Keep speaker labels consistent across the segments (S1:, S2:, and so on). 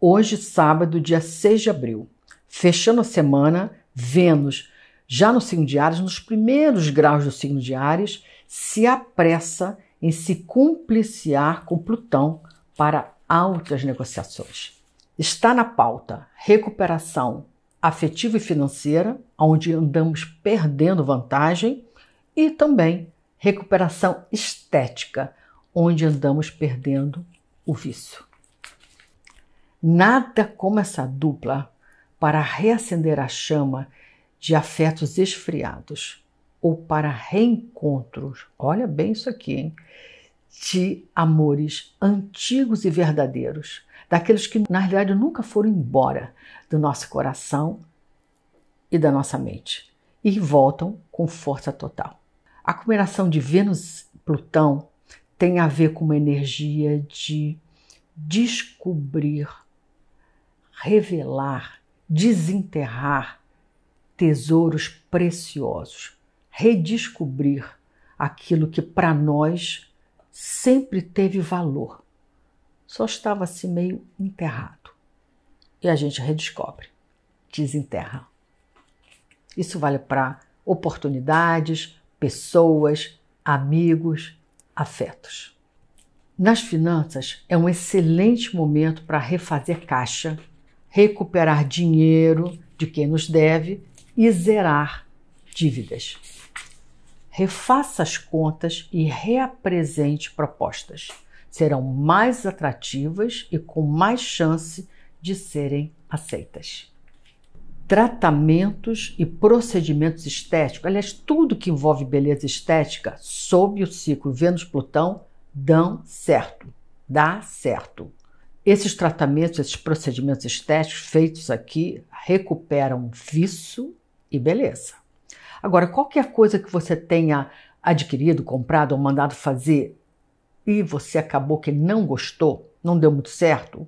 S1: Hoje, sábado, dia 6 de abril. Fechando a semana, Vênus, já no signo de Ares, nos primeiros graus do signo de Ares, se apressa em se compliciar com Plutão para altas negociações. Está na pauta recuperação afetiva e financeira, onde andamos perdendo vantagem, e também recuperação estética, onde andamos perdendo o vício. Nada como essa dupla para reacender a chama de afetos esfriados ou para reencontros. Olha bem isso aqui, hein? De amores antigos e verdadeiros, daqueles que na realidade nunca foram embora do nosso coração e da nossa mente e voltam com força total. A combinação de Vênus e Plutão tem a ver com uma energia de descobrir revelar, desenterrar tesouros preciosos, redescobrir aquilo que para nós sempre teve valor, só estava assim meio enterrado. E a gente redescobre, desenterra. Isso vale para oportunidades, pessoas, amigos, afetos. Nas finanças, é um excelente momento para refazer caixa recuperar dinheiro de quem nos deve e zerar dívidas. Refaça as contas e reapresente propostas. Serão mais atrativas e com mais chance de serem aceitas tratamentos e procedimentos estéticos, aliás, tudo que envolve beleza estética, sob o ciclo Vênus-Plutão, dão certo, dá certo. Esses tratamentos, esses procedimentos estéticos feitos aqui recuperam viço e beleza. Agora, qualquer coisa que você tenha adquirido, comprado ou mandado fazer e você acabou que não gostou, não deu muito certo,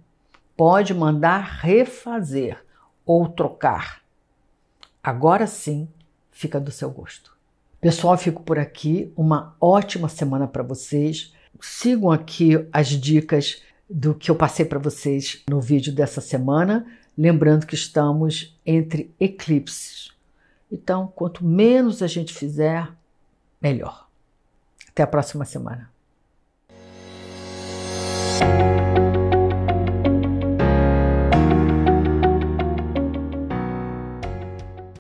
S1: pode mandar refazer ou trocar. Agora sim, fica do seu gosto. Pessoal, fico por aqui. Uma ótima semana para vocês. Sigam aqui as dicas do que eu passei para vocês no vídeo dessa semana. Lembrando que estamos entre eclipses. Então, quanto menos a gente fizer, melhor. Até a próxima semana.